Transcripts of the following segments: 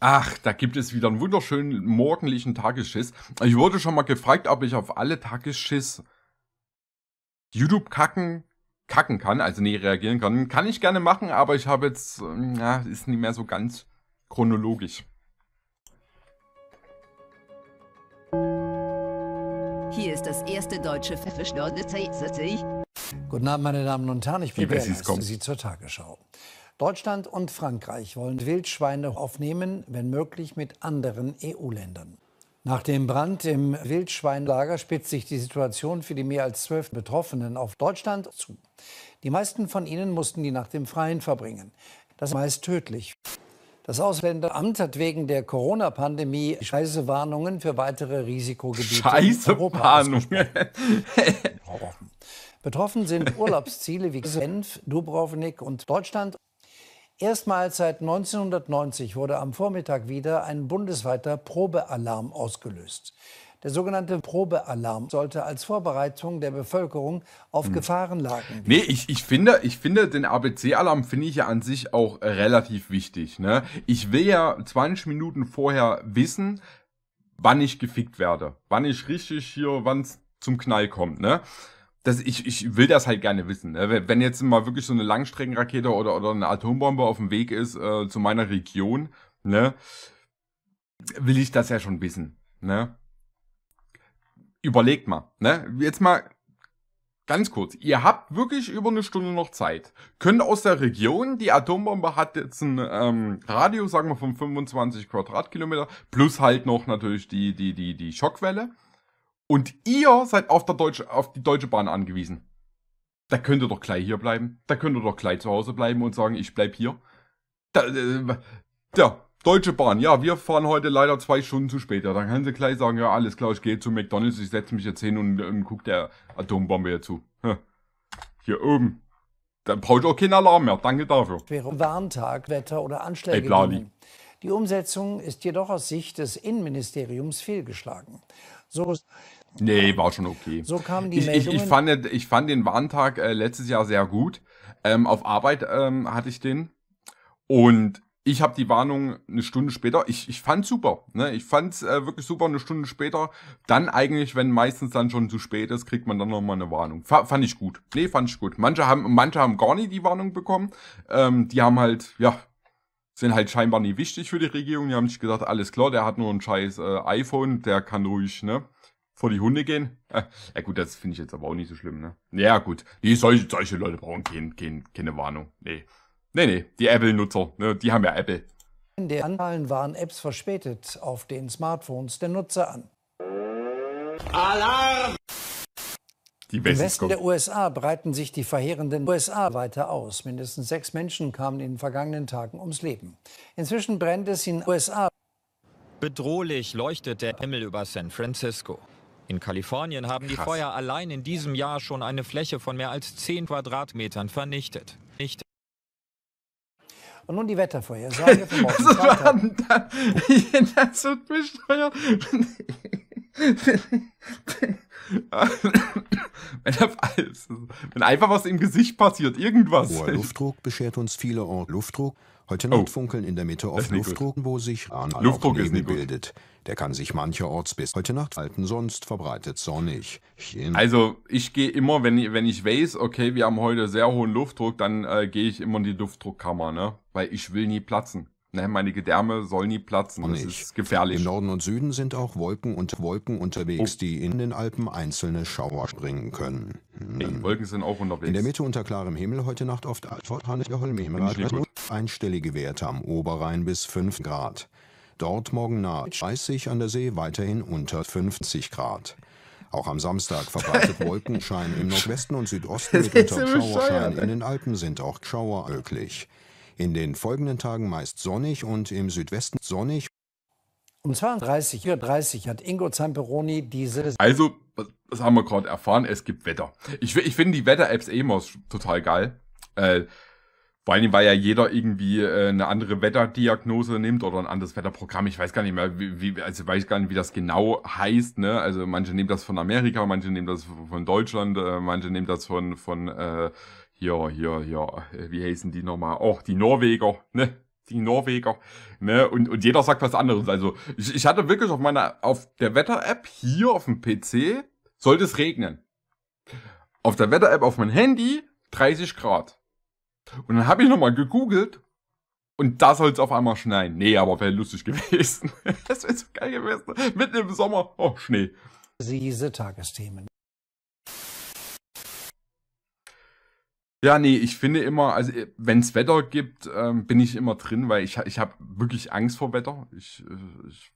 Ach, da gibt es wieder einen wunderschönen morgendlichen Tagesschiss. Ich wurde schon mal gefragt, ob ich auf alle Tagesschiss YouTube kacken, kacken kann, also nee, reagieren kann. Kann ich gerne machen, aber ich habe jetzt, ähm, ja, ist nicht mehr so ganz chronologisch. Hier ist das erste deutsche Guten Abend, meine Damen und Herren, ich bin Bernd, Sie zur Tagesschau. Deutschland und Frankreich wollen Wildschweine aufnehmen, wenn möglich mit anderen EU-Ländern. Nach dem Brand im Wildschweinlager spitzt sich die Situation für die mehr als zwölf Betroffenen auf Deutschland zu. Die meisten von ihnen mussten die Nacht im Freien verbringen. Das ist meist tödlich. Das Ausländeramt hat wegen der Corona-Pandemie Scheißewarnungen für weitere Risikogebiete Scheiße in Europa Betroffen sind Urlaubsziele wie Genf, Dubrovnik und Deutschland. Erstmals seit 1990 wurde am Vormittag wieder ein bundesweiter Probealarm ausgelöst. Der sogenannte Probealarm sollte als Vorbereitung der Bevölkerung auf hm. Gefahrenlagen. Nee, ich, ich, finde, ich finde den ABC-Alarm finde ich ja an sich auch äh, relativ wichtig. Ne? Ich will ja 20 Minuten vorher wissen, wann ich gefickt werde, wann ich richtig hier, wann es zum Knall kommt. Ne? das, ich, ich will das halt gerne wissen. Ne? Wenn jetzt mal wirklich so eine Langstreckenrakete oder, oder eine Atombombe auf dem Weg ist äh, zu meiner Region, ne, will ich das ja schon wissen. Ne? Überlegt mal, ne? Jetzt mal ganz kurz. Ihr habt wirklich über eine Stunde noch Zeit. Könnt aus der Region, die Atombombe hat jetzt einen ähm, Radius, sagen wir, von 25 Quadratkilometer, plus halt noch natürlich die, die, die, die Schockwelle. Und ihr seid auf, der Deutsche, auf die Deutsche Bahn angewiesen. Da könnt ihr doch gleich hier bleiben. Da könnt ihr doch gleich zu Hause bleiben und sagen, ich bleib hier. Da, äh, Deutsche Bahn. Ja, wir fahren heute leider zwei Stunden zu spät. Ja, dann können sie gleich sagen, ja, alles klar, ich gehe zu McDonalds, ich setze mich jetzt hin und, und guck der Atombombe hier zu. Hier oben. Dann ich auch keinen Alarm mehr. Danke dafür. Wäre Warntag, Wetter oder Anschläge. Ey, Die Umsetzung ist jedoch aus Sicht des Innenministeriums fehlgeschlagen. So, nee, war schon okay. So kamen die ich, Meldungen. Ich, ich, fand, ich fand den Warntag äh, letztes Jahr sehr gut. Ähm, auf Arbeit ähm, hatte ich den. Und ich habe die Warnung eine Stunde später. Ich, ich fand super. Ne? Ich fand es äh, wirklich super eine Stunde später. Dann eigentlich, wenn meistens dann schon zu spät ist, kriegt man dann nochmal eine Warnung. F fand ich gut. Nee, fand ich gut. Manche haben, manche haben gar nicht die Warnung bekommen. Ähm, die haben halt, ja, sind halt scheinbar nicht wichtig für die Regierung. Die haben sich gesagt, alles klar, der hat nur ein scheiß äh, iPhone, der kann ruhig, ne? Vor die Hunde gehen. Ja gut, das finde ich jetzt aber auch nicht so schlimm, ne? Ja gut, die solche, solche Leute brauchen kein, kein, keine Warnung. Nee. Nee, nee, die Apple-Nutzer, ne? Die haben ja Apple. In der Anwahlen waren Apps verspätet auf den Smartphones der Nutzer an. Alarm! Im Westen der USA breiten sich die verheerenden USA weiter aus. Mindestens sechs Menschen kamen in den vergangenen Tagen ums Leben. Inzwischen brennt es in USA. Bedrohlich leuchtet der Himmel über San Francisco. In Kalifornien haben Krass. die Feuer allein in diesem Jahr schon eine Fläche von mehr als 10 Quadratmetern vernichtet. Nicht und nun die Wettervorhersage für morgen. das, war, das wird mich steuern. Wenn einfach was im Gesicht passiert, irgendwas. Hoher Luftdruck beschert uns viele Orte. Luftdruck. Heute oh. Nacht funkeln in der Mitte oft Luftdruck, gut. wo sich an Luftdruck bildet. Der kann sich mancherorts bis heute Nacht halten, sonst verbreitet sonnig. China. Also ich gehe immer, wenn ich, wenn ich weiß, okay, wir haben heute sehr hohen Luftdruck, dann äh, gehe ich immer in die Luftdruckkammer, ne? Weil ich will nie platzen ne, meine Gedärme sollen nie platzen. Das ist gefährlich. Im Norden und Süden sind auch Wolken und Wolken unterwegs, oh. die in den Alpen einzelne Schauer springen können. Hm. Ey, Wolken sind auch unterwegs. In der Mitte unter klarem Himmel heute Nacht oft Holme einstellige Werte am Oberrhein bis 5 Grad. Dort morgen nahe 30 an der See weiterhin unter 50 Grad. Auch am Samstag verbreitet Wolkenschein im Nordwesten und Südosten mitunter Schauerschein. In den Alpen sind auch Schauer möglich. In den folgenden Tagen meist sonnig und im Südwesten sonnig. Um 32.30 Uhr hat Ingo Zamperoni diese. Also, das haben wir gerade erfahren, es gibt Wetter. Ich, ich finde die Wetter-Apps eh immer total geil. Äh, vor allem, weil ja jeder irgendwie äh, eine andere Wetterdiagnose nimmt oder ein anderes Wetterprogramm. Ich weiß gar nicht mehr, wie, wie, also weiß gar nicht, wie das genau heißt. Ne? Also manche nehmen das von Amerika, manche nehmen das von Deutschland, äh, manche nehmen das von, von äh, ja, ja, ja, wie heißen die nochmal? Auch die Norweger, ne? Die Norweger, ne? Und, und jeder sagt was anderes. Also, ich, ich hatte wirklich auf meiner, auf der Wetter-App hier auf dem PC, sollte es regnen. Auf der Wetter-App auf mein Handy 30 Grad. Und dann habe ich nochmal gegoogelt und da soll es auf einmal schneien. Nee, aber wäre lustig gewesen. das wäre so geil gewesen. Mitten im Sommer, oh, Schnee. Diese Tagesthemen. Ja, nee, ich finde immer, also äh, wenn's Wetter gibt, ähm, bin ich immer drin, weil ich, ich habe wirklich Angst vor Wetter. Ich, äh, ich,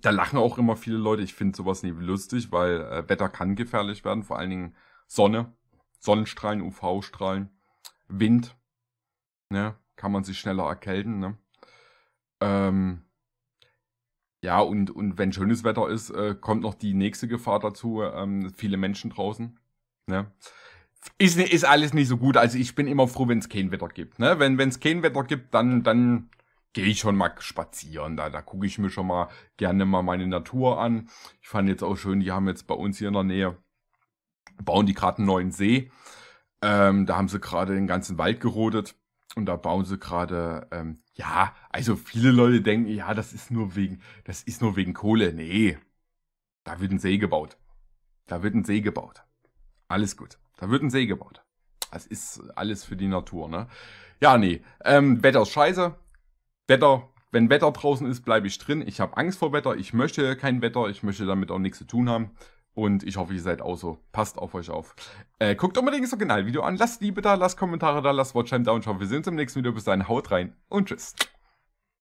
da lachen auch immer viele Leute. Ich finde sowas nie lustig, weil äh, Wetter kann gefährlich werden, vor allen Dingen Sonne, Sonnenstrahlen, UV-Strahlen, Wind, ne, kann man sich schneller erkälten, ne? Ähm, ja, und, und wenn schönes Wetter ist, äh, kommt noch die nächste Gefahr dazu, ähm, viele Menschen draußen, ne? ist, ist alles nicht so gut. Also ich bin immer froh, wenn es kein Wetter gibt. Ne? Wenn es kein Wetter gibt, dann, dann gehe ich schon mal spazieren. Da, da gucke ich mir schon mal gerne mal meine Natur an. Ich fand jetzt auch schön, die haben jetzt bei uns hier in der Nähe, bauen die gerade einen neuen See. Ähm, da haben sie gerade den ganzen Wald gerodet. Und da bauen sie gerade, ähm, ja, also viele Leute denken, ja, das ist nur wegen, das ist nur wegen Kohle. Nee, da wird ein See gebaut. Da wird ein See gebaut. Alles gut. Da wird ein See gebaut. Das ist alles für die Natur, ne? Ja, nee. Ähm, Wetter ist scheiße. Wetter, wenn Wetter draußen ist, bleibe ich drin. Ich habe Angst vor Wetter. Ich möchte kein Wetter. Ich möchte damit auch nichts zu tun haben. Und ich hoffe, ihr seid auch so. Passt auf euch auf. Äh, guckt unbedingt das Kanalvideo an. Lasst Liebe da, lasst Kommentare da, lasst Watchtime da und schauen. Wir sehen uns im nächsten Video. Bis dahin, haut rein und tschüss.